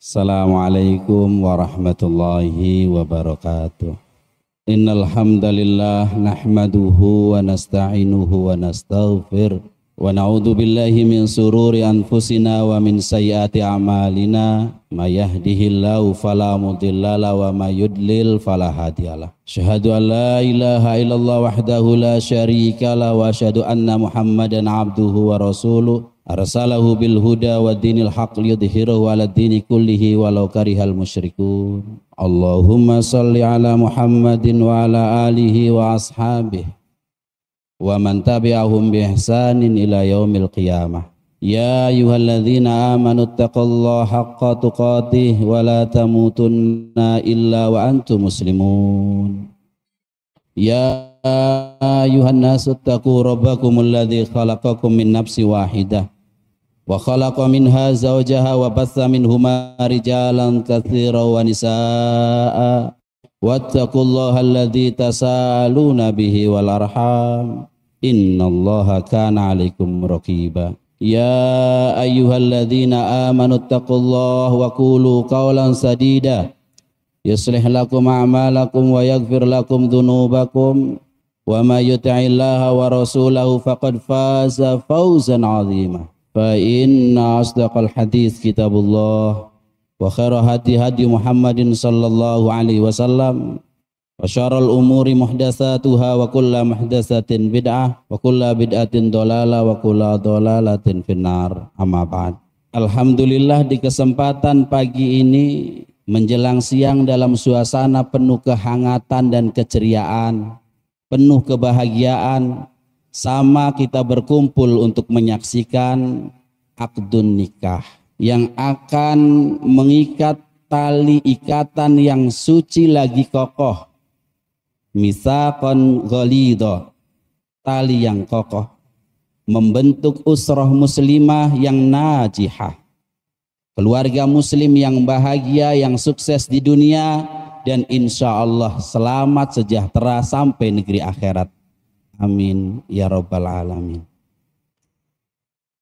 Assalamualaikum warahmatullahi wabarakatuh. Innal hamdalillah nahmaduhu wa nasta'inuhu wa nastaghfir wa na'udzu billahi min sururi anfusina wa min sayyiati a'malina may yahdihillahu fala mudhillalah wa may yudlil fala hadiyalah. Syahadu an la ilaha illallah wahdahu la syarikalah wa syahadu anna Muhammadan abduhu wa rasuluh arsalahu bil huda wa dinil haq liyudhhirahu ala dini kullihi walau karihal musyrikun Allahumma salli ala Muhammadin wa ala alihi wa ashabihi wa man tabi'ahum bi ihsanin ila yaumil qiyamah ya ayyuhalladzina amanu taqullaha haqqa tuqatih wa la tamutunna illa wa antum muslimun ya ayuhan nasu taqu rabbakumul ladzi khalaqakum min nafsin wahidah wa khalaqa minha zawjaha wa batha minhuma rijalan katsira wa nisaa wattaqullaha alladzi tasaaluna bihi wal arham Allaha kana alikum raqiba ya ayyuhalladzina amanu taqullaha wa kulu qawlan sadida yuslih lakum a'malakum wa yaghfir lakum dhunubakum وما يطع الله ورسوله فقد فاز فوزا عظيما فإن أصدق الحديث كتاب الله وخير هدي هدي محمد صلى الله عليه وسلم وشر الأمور محدثاتها وكل محدثة بدعة وكل بدعة ضلالة وكل ضلالة في النار أما بعد Alhamdulillah di kesempatan pagi ini menjelang siang dalam suasana penuh kehangatan dan keceriaan penuh kebahagiaan sama kita berkumpul untuk menyaksikan akdun nikah yang akan mengikat tali ikatan yang suci lagi kokoh misakon golido tali yang kokoh membentuk usroh muslimah yang najihah keluarga muslim yang bahagia yang sukses di dunia dan insya Allah selamat sejahtera sampai negeri akhirat. Amin ya robbal alamin.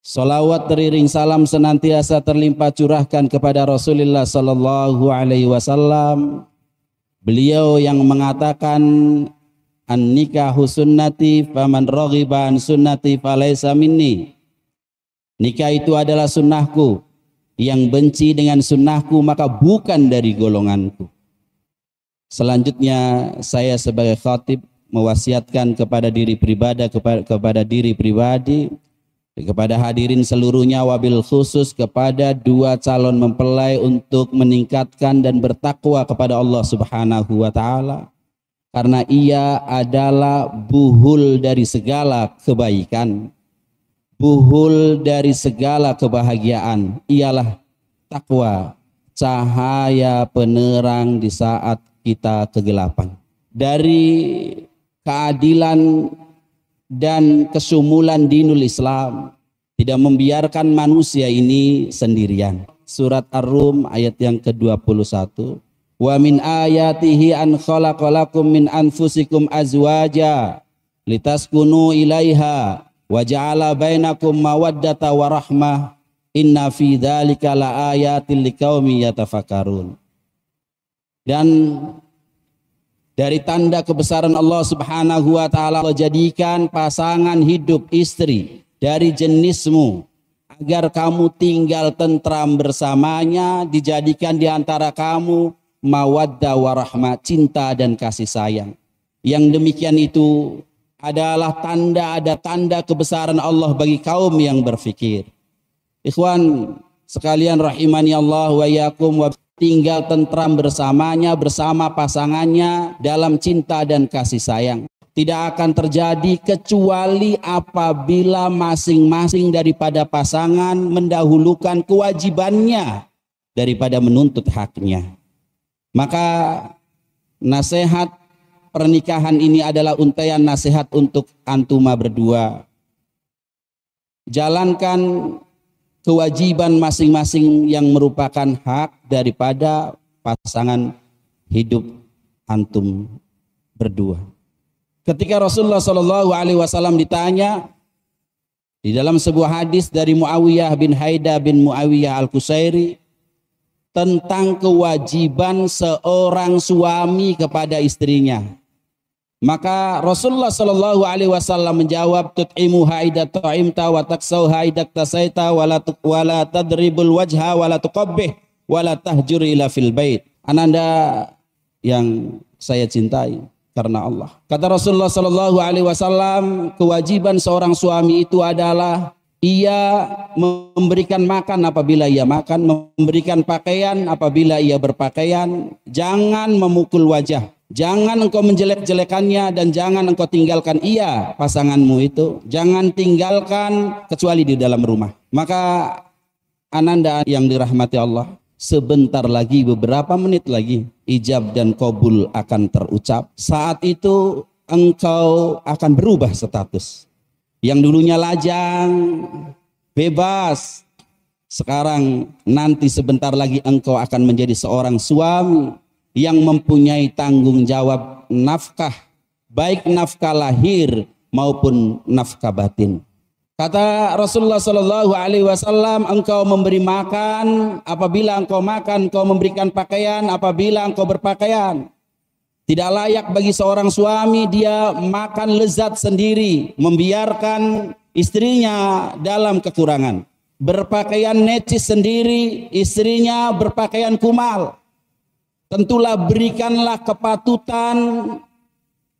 Salawat teriring salam senantiasa terlimpah curahkan kepada Rasulullah Sallallahu Alaihi Wasallam. Beliau yang mengatakan an nikahu sunnati faman raghiba an sunnati falaysa minni. Nikah itu adalah sunnahku. Yang benci dengan sunnahku maka bukan dari golonganku. Selanjutnya saya sebagai khatib mewasiatkan kepada diri pribadi kepada, kepada diri pribadi kepada hadirin seluruhnya wabil khusus kepada dua calon mempelai untuk meningkatkan dan bertakwa kepada Allah Subhanahu wa taala karena ia adalah buhul dari segala kebaikan buhul dari segala kebahagiaan ialah takwa cahaya penerang di saat kita kegelapan. Dari keadilan dan kesumulan dinul Islam tidak membiarkan manusia ini sendirian. Surat Ar-Rum ayat yang ke-21. Wa min ayatihi an khalaqalakum min anfusikum azwaja litaskunu ilaiha wa ja'ala bainakum mawaddata wa rahmah inna fi dzalika laayatil liqaumin yatafakkarun dan dari tanda kebesaran Allah Subhanahu wa taala jadikan pasangan hidup istri dari jenismu agar kamu tinggal tentram bersamanya dijadikan di antara kamu mawaddah warahmah cinta dan kasih sayang yang demikian itu adalah tanda ada tanda kebesaran Allah bagi kaum yang berfikir ikhwan sekalian rahimani Allah wa yakum wa tinggal tentram bersamanya, bersama pasangannya dalam cinta dan kasih sayang. Tidak akan terjadi kecuali apabila masing-masing daripada pasangan mendahulukan kewajibannya daripada menuntut haknya. Maka nasihat pernikahan ini adalah untayan nasihat untuk antuma berdua. Jalankan kewajiban masing-masing yang merupakan hak daripada pasangan hidup antum berdua. Ketika Rasulullah Shallallahu Alaihi Wasallam ditanya di dalam sebuah hadis dari Muawiyah bin Haida bin Muawiyah al Kusairi tentang kewajiban seorang suami kepada istrinya. Maka Rasulullah Shallallahu Alaihi Wasallam menjawab, "Tut'imu haidat ta'imta wa taksau haidat tasaita wala wala tadribul wajha wala tuqabbih wala tahjur ila fil bait." Ananda yang saya cintai karena Allah. Kata Rasulullah Shallallahu Alaihi Wasallam, kewajiban seorang suami itu adalah ia memberikan makan apabila ia makan, memberikan pakaian apabila ia berpakaian, jangan memukul wajah Jangan engkau menjelek-jelekannya dan jangan engkau tinggalkan ia pasanganmu itu. Jangan tinggalkan kecuali di dalam rumah. Maka ananda yang dirahmati Allah, sebentar lagi beberapa menit lagi ijab dan kobul akan terucap. Saat itu engkau akan berubah status. Yang dulunya lajang, bebas, sekarang nanti sebentar lagi engkau akan menjadi seorang suami yang mempunyai tanggung jawab nafkah, baik nafkah lahir maupun nafkah batin. Kata Rasulullah Shallallahu Alaihi Wasallam, engkau memberi makan, apabila engkau makan, engkau memberikan pakaian, apabila engkau berpakaian. Tidak layak bagi seorang suami dia makan lezat sendiri, membiarkan istrinya dalam kekurangan. Berpakaian necis sendiri, istrinya berpakaian kumal. Tentulah berikanlah kepatutan,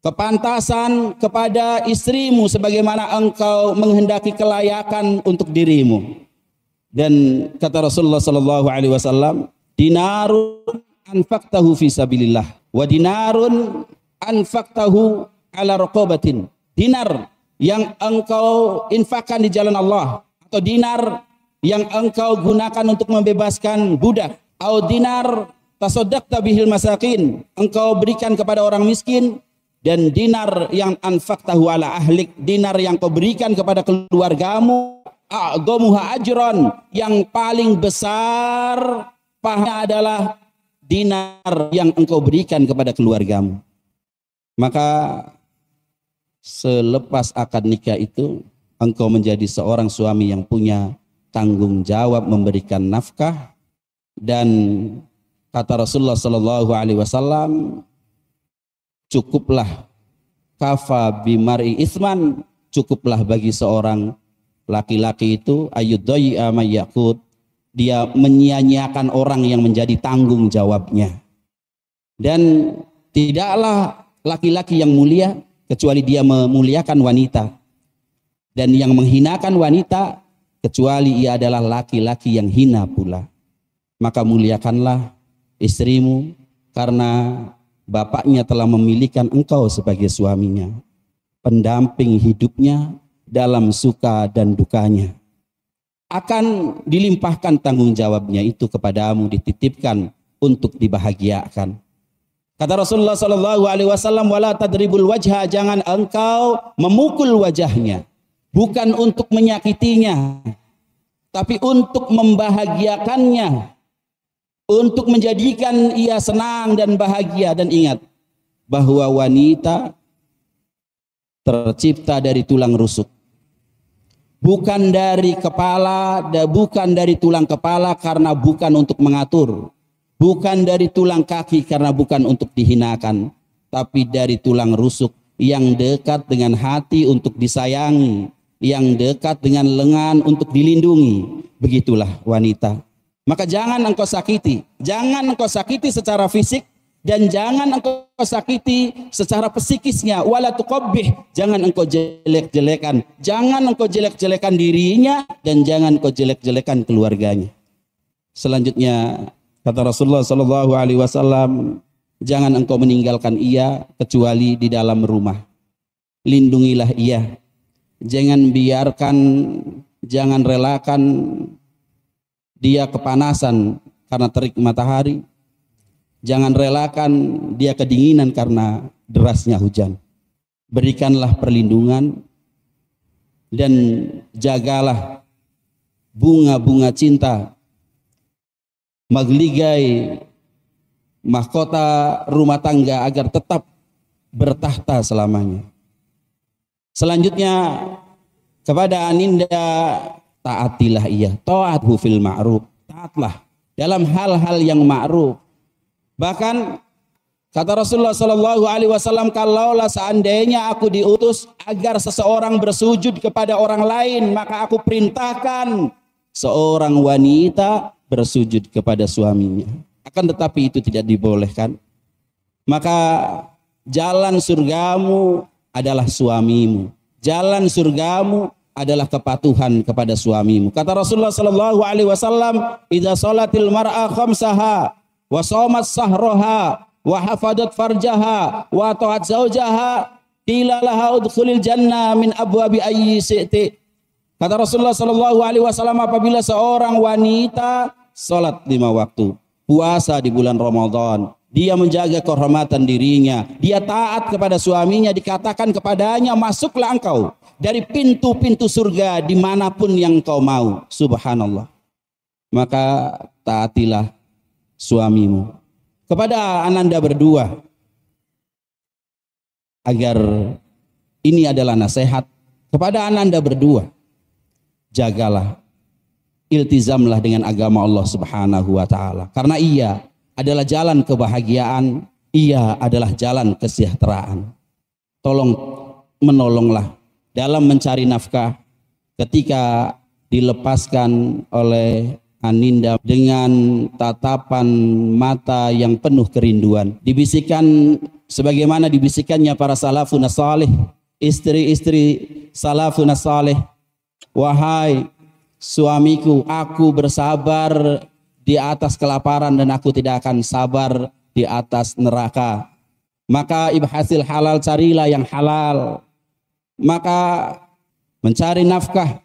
kepantasan kepada istrimu sebagaimana engkau menghendaki kelayakan untuk dirimu. Dan kata Rasulullah sallallahu alaihi wasallam, dinarun anfaktahu fi sabilillah wa dinarun anfaktahu ala rokobatin. Dinar yang engkau infakkan di jalan Allah atau dinar yang engkau gunakan untuk membebaskan budak, atau dinar tasodak tabihil masakin, engkau berikan kepada orang miskin, dan dinar yang anfak tahu ala ahlik, dinar yang kau berikan kepada keluargamu, a'gomuha ajron, yang paling besar pahanya adalah dinar yang engkau berikan kepada keluargamu. Maka selepas akad nikah itu, engkau menjadi seorang suami yang punya tanggung jawab memberikan nafkah dan Kata Rasulullah Shallallahu Alaihi Wasallam, cukuplah kafa bimari isman, cukuplah bagi seorang laki-laki itu ayudoyi amayakut dia menyia-nyiakan orang yang menjadi tanggung jawabnya dan tidaklah laki-laki yang mulia kecuali dia memuliakan wanita dan yang menghinakan wanita kecuali ia adalah laki-laki yang hina pula maka muliakanlah istrimu karena bapaknya telah memilihkan engkau sebagai suaminya, pendamping hidupnya dalam suka dan dukanya. Akan dilimpahkan tanggung jawabnya itu kepadamu, dititipkan untuk dibahagiakan. Kata Rasulullah Shallallahu Alaihi Wasallam, wala tadribul wajah, jangan engkau memukul wajahnya, bukan untuk menyakitinya, tapi untuk membahagiakannya, untuk menjadikan ia senang dan bahagia dan ingat bahwa wanita tercipta dari tulang rusuk bukan dari kepala dan bukan dari tulang kepala karena bukan untuk mengatur bukan dari tulang kaki karena bukan untuk dihinakan tapi dari tulang rusuk yang dekat dengan hati untuk disayangi yang dekat dengan lengan untuk dilindungi begitulah wanita maka jangan engkau sakiti. Jangan engkau sakiti secara fisik dan jangan engkau sakiti secara psikisnya. Wala tuqabbih. Jangan engkau jelek-jelekan. Jangan engkau jelek-jelekan dirinya dan jangan engkau jelek-jelekan keluarganya. Selanjutnya kata Rasulullah sallallahu alaihi wasallam, jangan engkau meninggalkan ia kecuali di dalam rumah. Lindungilah ia. Jangan biarkan, jangan relakan dia kepanasan karena terik matahari. Jangan relakan dia kedinginan karena derasnya hujan. Berikanlah perlindungan dan jagalah bunga-bunga cinta. Magligai mahkota rumah tangga agar tetap bertahta selamanya. Selanjutnya kepada Aninda taatilah ia taat fil ma'ruf taatlah dalam hal-hal yang ma'ruf bahkan kata Rasulullah Shallallahu Alaihi Wasallam kalaulah seandainya aku diutus agar seseorang bersujud kepada orang lain maka aku perintahkan seorang wanita bersujud kepada suaminya akan tetapi itu tidak dibolehkan maka jalan surgamu adalah suamimu jalan surgamu adalah kepatuhan kepada suamimu. Kata Rasulullah sallallahu alaihi wasallam, "Idza salatil mar'a khamsaha wa shamat sahraha wa hafadat farjaha wa ta'at zaujaha qila laha udkhulil jannah min abwabi ayyi si'ti." Kata Rasulullah sallallahu alaihi wasallam apabila seorang wanita salat lima waktu, puasa di bulan Ramadan, dia menjaga kehormatan dirinya. Dia taat kepada suaminya. Dikatakan kepadanya, masuklah engkau dari pintu-pintu surga dimanapun yang kau mau. Subhanallah. Maka taatilah suamimu. Kepada ananda berdua. Agar ini adalah nasihat. Kepada ananda berdua. Jagalah. Iltizamlah dengan agama Allah subhanahu wa ta'ala. Karena ia adalah jalan kebahagiaan, ia adalah jalan kesejahteraan. Tolong menolonglah dalam mencari nafkah ketika dilepaskan oleh Aninda dengan tatapan mata yang penuh kerinduan. Dibisikkan sebagaimana dibisikannya para salafun salih, istri-istri salafun salih. Wahai suamiku, aku bersabar di atas kelaparan dan aku tidak akan sabar di atas neraka. Maka ibhasil halal carilah yang halal. Maka mencari nafkah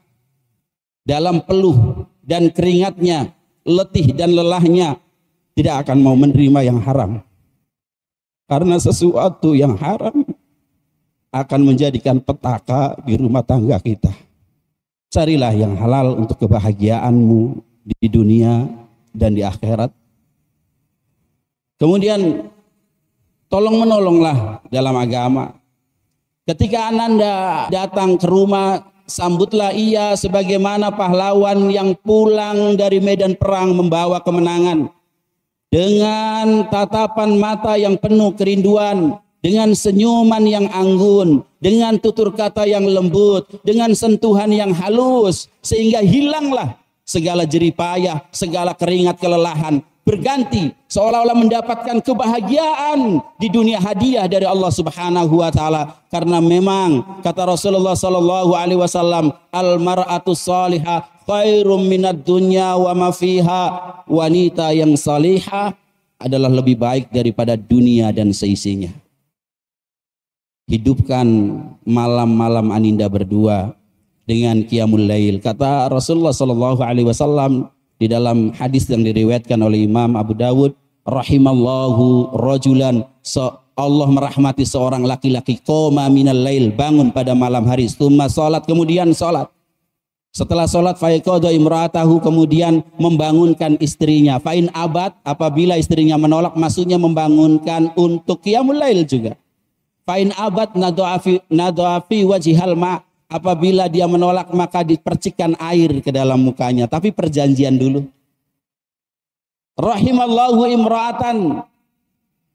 dalam peluh dan keringatnya, letih dan lelahnya tidak akan mau menerima yang haram. Karena sesuatu yang haram akan menjadikan petaka di rumah tangga kita. Carilah yang halal untuk kebahagiaanmu di dunia dan di akhirat. Kemudian tolong menolonglah dalam agama. Ketika Ananda datang ke rumah, sambutlah ia sebagaimana pahlawan yang pulang dari medan perang membawa kemenangan. Dengan tatapan mata yang penuh kerinduan, dengan senyuman yang anggun, dengan tutur kata yang lembut, dengan sentuhan yang halus, sehingga hilanglah segala jeripayah, segala keringat kelelahan berganti seolah-olah mendapatkan kebahagiaan di dunia hadiah dari Allah Subhanahu wa taala karena memang kata Rasulullah sallallahu alaihi wasallam al mar'atu salihah khairum minad dunya wa ma fiha wanita yang salihah adalah lebih baik daripada dunia dan seisinya hidupkan malam-malam aninda berdua dengan qiyamul lail. Kata Rasulullah sallallahu alaihi wasallam di dalam hadis yang diriwayatkan oleh Imam Abu Dawud, rahimallahu rajulan so Allah merahmati seorang laki-laki koma minal lail bangun pada malam hari summa salat kemudian salat setelah salat faiqadha imra'atahu kemudian membangunkan istrinya fain abad apabila istrinya menolak maksudnya membangunkan untuk qiyamul lail juga fain abad nadoafi, nadhafi wajihal ma Apabila dia menolak maka dipercikan air ke dalam mukanya. Tapi perjanjian dulu. Rahimallahu imra'atan.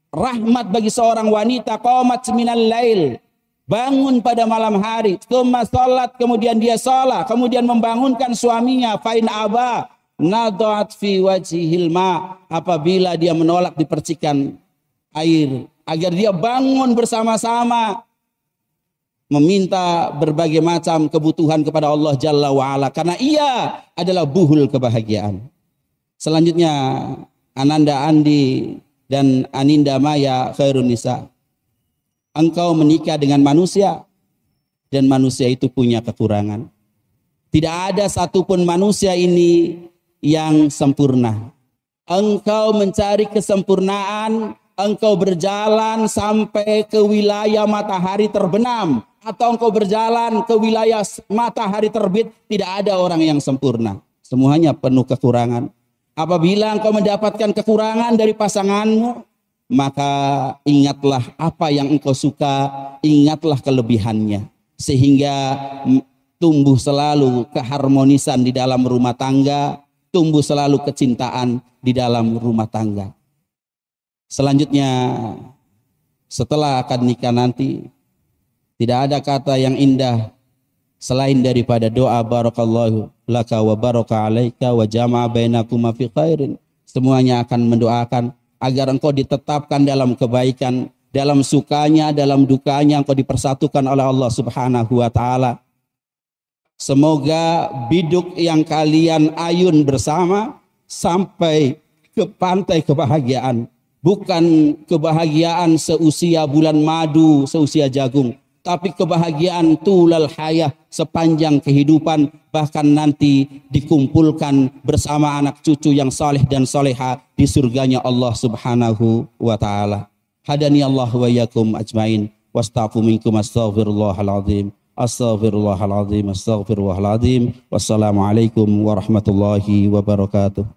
Rahmat bagi seorang wanita. Qawmat seminal lail. Bangun pada malam hari. Tumma sholat. Kemudian dia sholat. Kemudian membangunkan suaminya. Fain aba. Nadoat fi wajihil ma. Apabila dia menolak dipercikan air. Agar dia bangun bersama-sama meminta berbagai macam kebutuhan kepada Allah Jalla wa'ala. Karena ia adalah buhul kebahagiaan. Selanjutnya, Ananda Andi dan Aninda Maya Khairun Nisa. Engkau menikah dengan manusia dan manusia itu punya kekurangan. Tidak ada satupun manusia ini yang sempurna. Engkau mencari kesempurnaan, engkau berjalan sampai ke wilayah matahari terbenam atau engkau berjalan ke wilayah matahari terbit, tidak ada orang yang sempurna. Semuanya penuh kekurangan. Apabila engkau mendapatkan kekurangan dari pasanganmu, maka ingatlah apa yang engkau suka, ingatlah kelebihannya. Sehingga tumbuh selalu keharmonisan di dalam rumah tangga, tumbuh selalu kecintaan di dalam rumah tangga. Selanjutnya, setelah akan nikah nanti, tidak ada kata yang indah selain daripada doa barakallahu laka wa baraka alaika wa jama'a bainakuma fi khairin. Semuanya akan mendoakan agar engkau ditetapkan dalam kebaikan, dalam sukanya, dalam dukanya engkau dipersatukan oleh Allah Subhanahu wa taala. Semoga biduk yang kalian ayun bersama sampai ke pantai kebahagiaan. Bukan kebahagiaan seusia bulan madu, seusia jagung tapi kebahagiaan tulal hayah sepanjang kehidupan bahkan nanti dikumpulkan bersama anak cucu yang saleh dan saleha di surganya Allah Subhanahu wa taala. Hadani Allah wa yakum ajmain. Wastafu minkum astaghfirullahal azim. Astaghfirullahal azim. Astaghfirullahal azim. Wassalamualaikum warahmatullahi wabarakatuh.